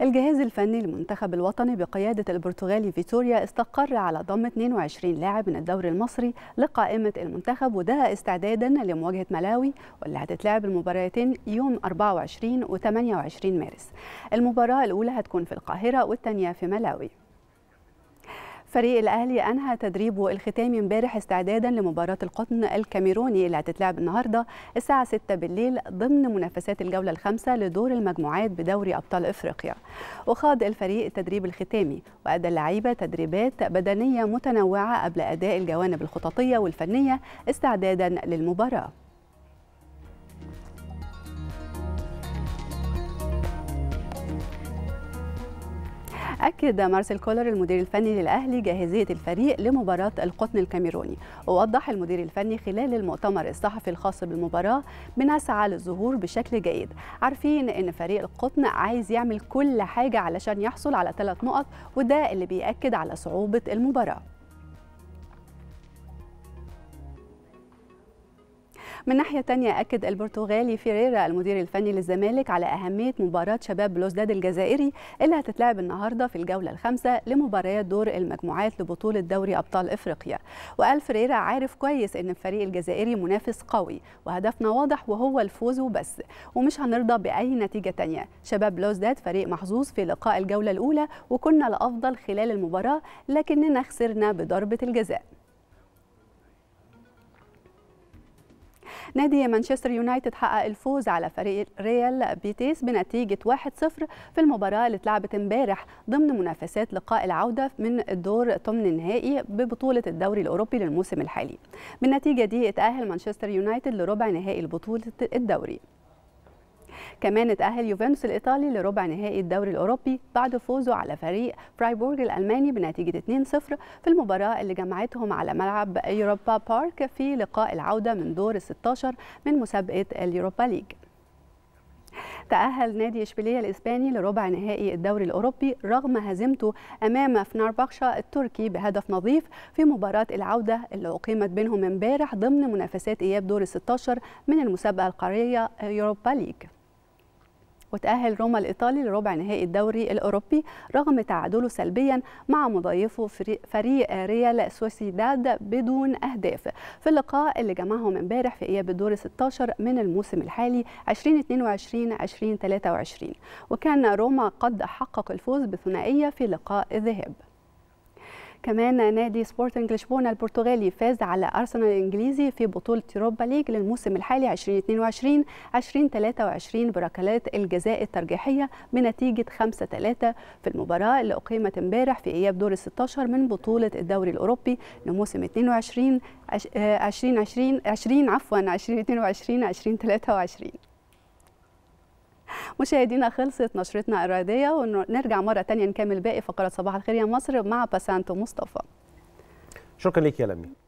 الجهاز الفني للمنتخب الوطني بقيادة البرتغالي فيتوريا استقر على ضم 22 لاعب من الدوري المصري لقائمة المنتخب وده استعدادا لمواجهة ملاوي واللي هتتلعب المباراتين يوم 24 و 28 مارس المباراة الأولى هتكون في القاهرة والثانية في ملاوي فريق الأهلي أنهى تدريبه الختامي امبارح استعدادا لمباراة القطن الكاميروني اللي هتتلعب النهارده الساعة 6 بالليل ضمن منافسات الجولة الخامسة لدور المجموعات بدوري أبطال إفريقيا. وخاض الفريق التدريب الختامي وأدى اللعيبة تدريبات بدنية متنوعة قبل أداء الجوانب الخططية والفنية استعدادا للمباراة. أكد مارسيل كولر المدير الفني للأهلي جاهزية الفريق لمباراة القطن الكاميروني ووضح المدير الفني خلال المؤتمر الصحفي الخاص بالمباراة بنسعى للظهور بشكل جيد عارفين أن فريق القطن عايز يعمل كل حاجة علشان يحصل على ثلاث نقط وده اللي بيأكد على صعوبة المباراة من ناحية تانية أكد البرتغالي فيريرا المدير الفني للزمالك على أهمية مباراة شباب بلوزداد الجزائري اللي هتتلعب النهاردة في الجولة الخامسة لمباريات دور المجموعات لبطولة دوري أبطال إفريقيا وقال فيريرا عارف كويس إن الفريق الجزائري منافس قوي وهدفنا واضح وهو الفوز وبس ومش هنرضى بأي نتيجة تانية شباب بلوزداد فريق محظوظ في لقاء الجولة الأولى وكنا الأفضل خلال المباراة لكننا خسرنا بضربة الجزاء نادي مانشستر يونايتد حقق الفوز على فريق ريال بيتيس بنتيجة 1-0 في المباراة اللي اتلعبت امبارح ضمن منافسات لقاء العودة من الدور ثمن النهائي ببطولة الدوري الأوروبي للموسم الحالي بالنتيجة دي اتأهل مانشستر يونايتد لربع نهائي البطولة الدوري كمان تأهل يوفنتوس الإيطالي لربع نهائي الدوري الأوروبي بعد فوزه على فريق فرايبورغ الألماني بنتيجة 2-0 في المباراة اللي جمعتهم على ملعب يوروبا بارك في لقاء العودة من دور ال 16 من مسابقة اليوروبا ليج تأهل نادي إشبيلية الإسباني لربع نهائي الدوري الأوروبي رغم هزيمته أمام فناربخشا التركي بهدف نظيف في مباراة العودة اللي أقيمت بينهم امبارح ضمن منافسات إياب دور 16 من المسابقة القارية يوروبا ليج وتأهل روما الإيطالي لربع نهائي الدوري الأوروبي رغم تعادله سلبيا مع مضيفه فريق ريال سوسيداد بدون أهداف في اللقاء اللي جمعهم امبارح في إياب الدور 16 من الموسم الحالي 2022 2023 وكان روما قد حقق الفوز بثنائية في لقاء الذهاب كمان نادي سبورتنج لشبونه البرتغالي فاز على ارسنال الانجليزي في بطوله اوروبا ليج للموسم الحالي 2022 2023 بركلات الجزاء الترجيحيه بنتيجه 5 3 في المباراه اللي اقيمت امبارح في اياب دور ال 16 من بطوله الدوري الاوروبي لموسم 22 2020 20 عفوا 2022 2023 مشاهدينا خلصت نشرتنا الرياضيه ونرجع مره تانية نكمل باقي فقرات صباح الخير يا مصر مع باسانتو مصطفى شكرا لك يا لمي